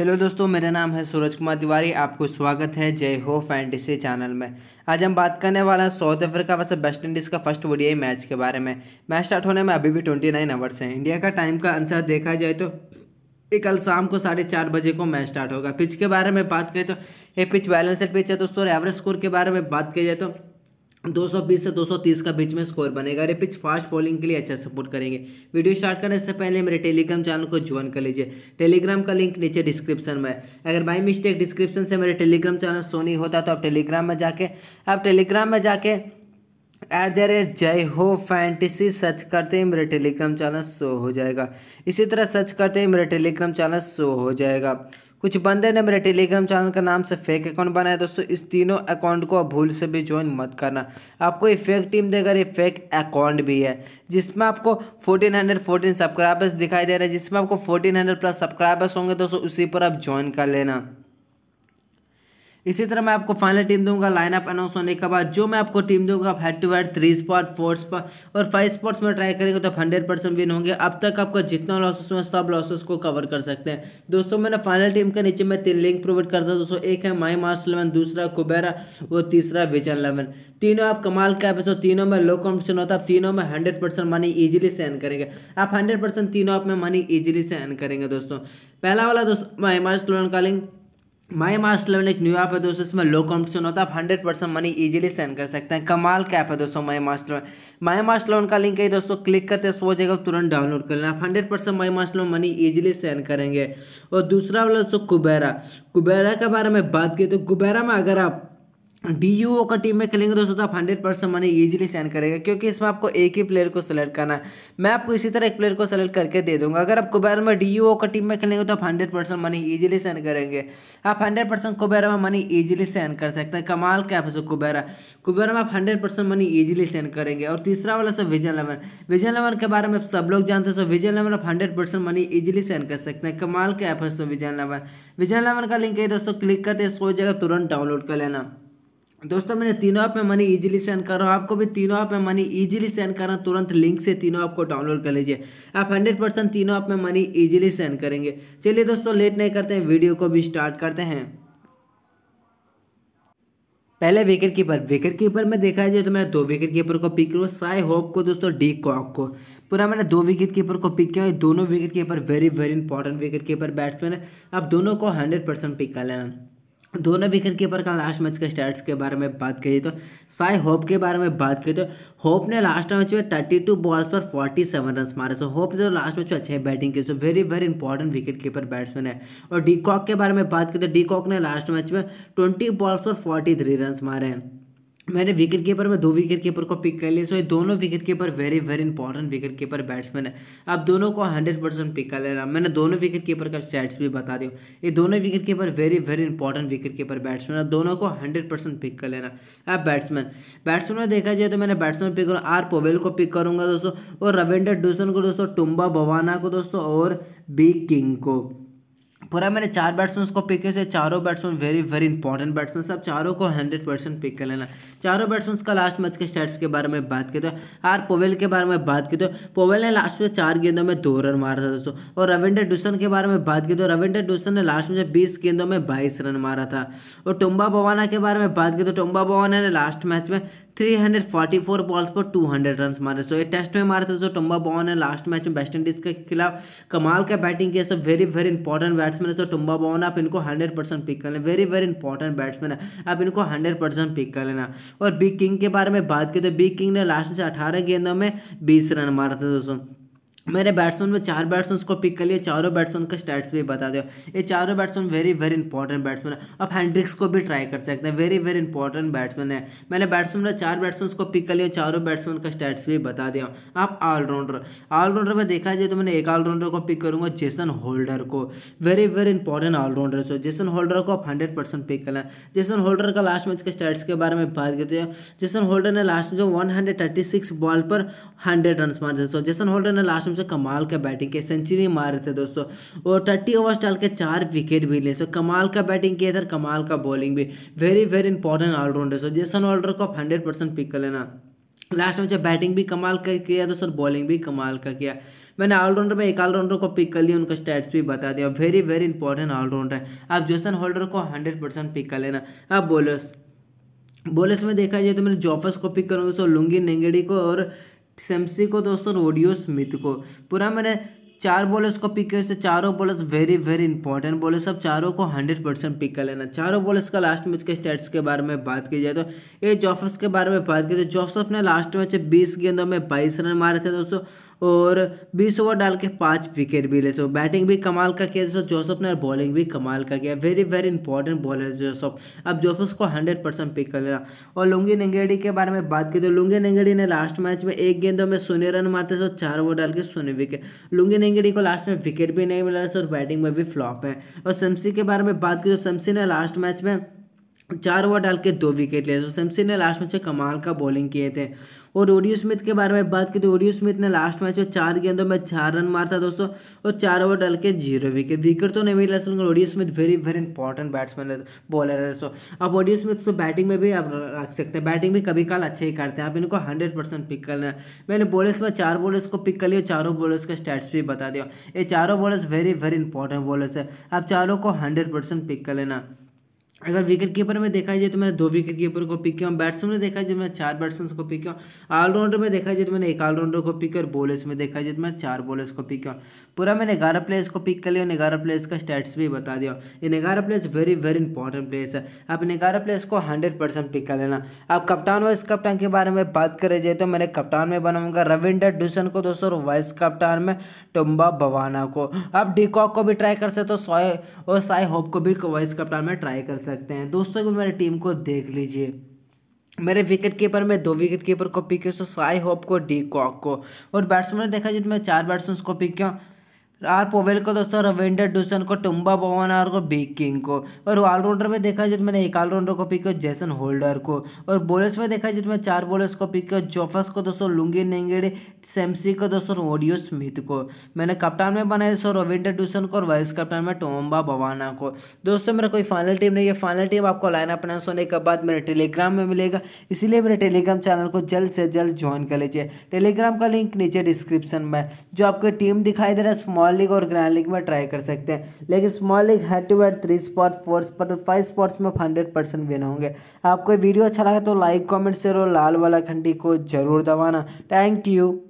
hello दोस्तों मेरा नाम है सूरज कुमार तिवारी आपको स्वागत है जय हो फैंटेसी चैनल में आज हम बात करने वाला हैं साउथ अफ्रीका वैसे वेस्ट इंडीज़ का फर्स्ट ओडीआई मैच के बारे में मैच स्टार्ट होने में अभी भी ट्वेंटी नाइन आवर्स हैं इंडिया का टाइम का अनुसार देखा जाए तो ये कल शाम को साढ़े चार बजे को मैच स्टार्ट होगा पिच के बारे में बात करें तो ये पिच बैलेंसड पिच है दोस्तों एवरेज स्कोर के बारे में बात की जाए तो 220 से 230 का बीच में स्कोर बनेगा अरे पिच फास्ट बॉलिंग के लिए अच्छा सपोर्ट करेंगे वीडियो स्टार्ट करने से पहले मेरे टेलीग्राम चैनल को ज्वाइन कर लीजिए टेलीग्राम का लिंक नीचे डिस्क्रिप्शन में है अगर बाई मिस्टेक डिस्क्रिप्शन से मेरे टेलीग्राम चैनल सोनी होता तो आप टेलीग्राम में जाके आप टेलीग्राम में जाके एट द रेट जय हो फैंटसी सर्च करते ही मेरा टेलीग्राम चैनल शो हो जाएगा इसी तरह सर्च करते ही मेरा टेलीग्राम चैनल शो हो जाएगा कुछ बंदे ने मेरे टेलीग्राम चैनल का नाम से फेक अकाउंट बनाया दोस्तों इस तीनों अकाउंट को भूल से भी ज्वाइन मत करना आपको ये फेक टीम देगा ये फेक अकाउंट भी है जिसमें आपको 1414 सब्सक्राइबर्स दिखाई दे रहे हैं जिसमें आपको 1400 प्लस सब्सक्राइबर्स होंगे दोस्तों उसी पर आप ज्वाइन कर लेना इसी तरह मैं आपको फाइनल टीम दूंगा लाइनअप अनाउंस होने के बाद जो मैं आपको टीम दूंगा आप head to head three spot four spot और फाइव स्पॉट्स में ट्राई करेंगे तो आप हंड्रेड परसेंट विन होंगे अब तक आपका जितना लॉसेस हुआ सब लॉसेस को कवर कर सकते हैं दोस्तों मैंने फाइनल टीम के नीचे मैं तीन लिंक प्रोवाइड करता हूँ दोस्तों एक है माई मार्स इलेवन दूसरा कुबेरा और तीसरा विजन इलेवन तीनों आप कमाल का है तीनों में लो कॉम्पिटिशन होता है आप तीनों में हंड्रेड परसेंट मनी ईजिली से करेंगे आप हंड्रेड परसेंट तीनों आप में मनी ईजिली से करेंगे दोस्तों पहला वाला दोस्तों माई मार्स इलेवन का लिंक माई मास्टर लेवन एक न्यू ऐप है दोस्तों इसमें लो कॉम्पिटिशन होता है आप hundred percent money easily send कर सकते हैं कमाल का ऐप है दोस्तों my master loan my master loan का लिंक है दोस्तों क्लिक करते हैं सो जगह तुरंत डाउनलोड कर लेना आप hundred percent My master Loan money easily send करेंगे और दूसरा वाला दोस्तों कुबेरा कुबेरा के बारे में बात की तो कुबेरा में अगर आप डी यू ओ का टीम में खेलेंगे दोस्तों तो आप hundred percent money easily send करेगा क्योंकि इसमें आपको एक ही प्लेयर को सेलेक्ट करना है मैं आपको इसी तरह एक प्लेयर को सेलेक्ट करके दे दूंगा अगर आप कुबैर में डी यू ओ का टीम में खेलेंगे तो आप hundred percent money easily send करेंगे आप हंड्रेड परसेंट कुबेरा में मनी ईजिली सेंड कर सकते हैं कमाल का है कुबेरा कुबेरा में आप hundred percent money easily send करेंगे और तीसरा वाला sir Vision eleven Vision eleven के बारे में सब लोग जानते हैं सो विजन लेवन आप hundred percent money easily send कर सकते हैं कमाल कैप ऐप है सो विजन लेवन विजन लेवन का लिंक है दोस्तों क्लिक करते सो जगह तुरंत डाउनलोड कर लेना दोस्तों मैंने तीनों ऐप में मनी इजीली सेंड कर रहा हूँ आपको भी तीनों ऐप में मनी इजीली सेंड कर रहा हूँ तुरंत लिंक से तीनों ऐप को डाउनलोड कर लीजिए आप 100 परसेंट तीनों ऐप में मनी इजीली सेंड करेंगे चलिए दोस्तों लेट नहीं करते हैं वीडियो को भी स्टार्ट करते हैं पहले विकेट कीपर विकेट कीपर में देखा जाए तो मैंने दो विकेट कीपर को पिक करूँ साई होप को दोस्तों डी कॉक को पूरा मैंने दो विकेट कीपर को पिक किया दोनों wicket keeper very very important wicket keeper batsman है आप दोनों को हंड्रेड परसेंट पिक कर लेना दोनों विकेट कीपर का लास्ट मैच के स्टैट्स के बारे में बात करी तो साई होप के बारे में बात करी तो होप ने लास्ट मैच में थर्टी टू बॉल्स पर फोर्टी सेवन रन मारे सो होप ने तो लास्ट मैच में अच्छे बैटिंग की so very very important wicket keeper batsman है और डीकॉक के बारे में बात करें तो डीकॉक ने लास्ट मैच में ट्वेंटी बॉल्स पर फोर्टी थ्री रन मारे हैं मैंने विकेट कीपर में दो विकेट कीपर को पिक कर लिया सो ये दोनों wicket keeper very very important wicket keeper batsman है आप दोनों को हंड्रेड परसेंट पिक कर लेना मैंने दोनों विकेट कीपर का स्टैट्स भी बता दिया ये दोनों wicket keeper very very important wicket keeper batsman है दोनों को हंड्रेड परसेंट पिक कर लेना आप बैट्समैन बैट्समैन में देखा जाए तो मैंने बैट्समैन पिक करूँ आर पोवेल को पिक करूँगा दोस्तों और रविंदर डूसन को दोस्तों टुम्बा बवाना को दोस्तों और बी किंग को पूरा मैंने चार बैट्समैन को पिक किया चारों batsman very very important batsman सब चारों को हंड्रेड परसेंट पिक कर लेना चारों बैट्समैन का लास्ट मैच के स्टैट्स के बारे में बात की तो आर पोवेल के बारे में बात की तो पोवेल ने लास्ट में चार गेंदों में दो रन मारा था दोस्तों और रविंद्र डूसन के बारे में बात की तो रविंद्र डूसन ने लास्ट में बीस गेंदों में बाईस रन मारा था और टुम्बा बवाना के बारे में बात की तो टुम्बा बवाना ने लास्ट मैच में 344 बॉल्स पर 200 रन मारे सो ये टेस्ट में मारे थे जो टुम्बा बॉन है लास्ट मैच में वेस्ट इंडीज के खिलाफ कमाल का बैटिंग किया so very very important batsman है सो टुम्बा बॉन आप इनको हंड्रेड परसेंट पिक कर लेना वेरी वेरी इंपॉर्टेंट बैट्समैन है आप इनको हंड्रेड परसेंट पिक कर लेना और बिग किंग के बारे में बात की तो बिग किंग ने लास्ट में अठारह गेंदों में बीस रन मारे थे दोस्तों मेरे बैट्समैन में चार बैट्समैन को पिक कर लिए चारों बैट्समैन का स्टैट्स भी बता दो ये चारों batsman very very important batsman है आप हैंड्रिक्स को भी ट्राई कर सकते हैं वेरी वेरी इंपॉर्टेंट बैट्समैन है मैंने बैट्समैन में चार बैट्समैन को पिक कर लिया चारों बैट्समैन का स्टैट्स भी बता दिया आप ऑलराउंडर ऑलराउंडर में देखा जाए तो मैंने एक ऑलराउंडर को पिक करूँगा जेसन होल्डर को very very important allrounder so Jason Holder को आप हंड्रेड परसेंट पिक करना जेसन होल्डर का लास्ट मैच के स्टैट्स के बारे में बात करते हैं जेसन होल्डर ने लास्ट में one hundred thirty six ball पर हंड्रेड रन मार सो जेसन होल्डर ने लास्ट दोस्तों कमाल का बैटिंग किया सेंचुरी मार रहे थे दोस्तों और थर्टी ओवर्स डाल के चार विकेट भी ले सो कमाल का बैटिंग किया था कमाल का बॉलिंग भी very very important allrounder so Jason allrounder को आप हंड्रेड परसेंट पिक कर लेना लास्ट में जब बैटिंग भी कमाल का किया तो सर बॉलिंग भी कमाल का किया मैंने ऑलराउंडर में एक ऑलराउंडर को पिक कर लिया उनका स्टैट्स भी बता दिया वेरी वेरी इंपॉर्टेंट ऑलराउंडर है आप जैसन होल्डर को हंड्रेड परसेंट पिक कर लेना आप बोलर्स बोलर्स में देखा जाए तो मैंने जॉफर्स को पिक करूँगा सो लुंगी नेंगेडी को और सेमसी को दोस्तों रोडियो स्मिथ को पूरा मैंने चार बॉलर्स को पिक किया चारों bowlers very very important bowlers अब चारों को हंड्रेड परसेंट पिक कर लेना चारों बॉलर्स का लास्ट मैच के स्टेट्स के बारे में बात की जाए तो ये जॉफर्स के बारे में बात की जाए जोसफ ने लास्ट मैच बीस गेंदों में बाईस रन मारे थे दोस्तों और बीस ओवर डाल के पाँच विकेट भी ले सो बैटिंग भी कमाल का किया जैसे जोसफ ने और बॉलिंग भी कमाल का किया वेरी वेरी इंपॉर्टेंट बॉलर है जोसफ अब जोसफ को हंड्रेड परसेंट पिक कर लेना और लुंगी नंगेड़ी के बारे में बात की तो लुंगी नंगेड़ी ने लास्ट मैच में एक गेंदों में सोने रन मारते सो चार ओवर डाल के सोने विकेट लुंगी नंगेड़ी को लास्ट में विकेट भी नहीं मिला और बैटिंग में भी फ्लॉप है और शमसी के बारे में बात की तो शमसी ने लास्ट मैच में चार ओवर डाल के दो विकेट लिए तो सैमसन ने लास्ट मैच में कमाल का बॉलिंग किए थे और ओडियो स्मिथ के बारे में बात की तो ओडियो स्मिथ ने लास्ट मैच में चार गेंदों में चार रन मारा था दोस्तों और चार ओवर डाल के जीरो विकेट विकेट तो नहीं मिला लेकिन Odean Smith very very important batsman है बॉलर है दोस्तों आप ओडियो स्मिथ को बैटिंग में भी आप रख सकते हैं बैटिंग भी कभी काल अच्छे ही करते हैं आप इनको हंड्रेड परसेंट पिक कर है मैंने बॉलर्स में चार बॉलर्स को पिक कर लिया चारों बॉलर्स का स्टैट्स भी बता दिया ये चारों bowlers very very important bowlers है आप चारों को हंड्रेड पिक कर लेना अगर विकेट कीपर में देखा जाए तो मैंने दो विकेट कीपर को पिक किया बैट्समैन में देखा जाए तो मैंने चार बैट्समैन को पिक किया ऑलराउंडर में देखा जाए तो मैंने एक ऑलराउंडर को पिक किया और बॉलर्स में देखा जाए तो मैंने चार बॉलर्स को पिक किया पूरा मैंने ग्यारह प्लेयर्स को पिक कर लिया और ग्यारह प्लेयर्स का स्टेट्स भी बता दिया ये ग्यारह players very very important players है आप ग्यारह प्लेयर्स को हंड्रेड परसेंट पिक कर लेना आप कप्तान वाइस कप्तान के बारे में बात करें जाए तो मैंने कप्तान में बनाऊंगा रविंदर डूसन को दोस्तों और वाइस कप्तान में टुम्बा बवाना को आप डीकॉक को भी ट्राई कर सकते हो सॉय और साई होप को भी वाइस कप्तान में ट्राई कर सकते हैं दोस्तों को मेरी टीम को देख लीजिए मेरे विकेट कीपर में दो विकेट कीपर को पिक किया साई तो होप को डी कॉक को और बैट्समैन देखा तो मैं चार बैट्समैन को पिक किया आर पोवेल को दोस्तों रविंदर डूसन को टुम्बा और को बिग किंग को और ऑलराउंडर में देखा जाए तो मैंने एक ऑलराउंडर को पिक किया जैसन होल्डर को और बॉलर्स में देखा जाए तो मैंने चार बॉलर्स को पिक किया जोफस को दोस्तों लुंगी नेंगेड़े सेमसी को दोस्तों ओडियो स्मिथ को मैंने कप्तान में बनाया दोस्तों रविंदर डूसन को और वाइस कप्तान में टोम्बा बवाना को दोस्तों मेरा कोई फाइनल टीम नहीं है फाइनल टीम आपको लाइन अप अनाउंस होने के बाद मेरे टेलीग्राम में मिलेगा इसीलिए मेरे टेलीग्राम चैनल को जल्द से जल्द ज्वाइन कर लीजिए टेलीग्राम का लिंक नीचे डिस्क्रिप्शन में जो आपको टीम दिखाई दे रहा है स्मॉल स्मॉल लीग और ग्रैंड लीग में ट्राई कर सकते हैं लेकिन small league head to head three spot four spot और फाइव स्पॉट्स में हंड्रेड परसेंट विन होंगे आपको वीडियो अच्छा लगा तो लाइक कॉमेंट शेयर और लाल वाला घंटी को जरूर दबाना थैंक यू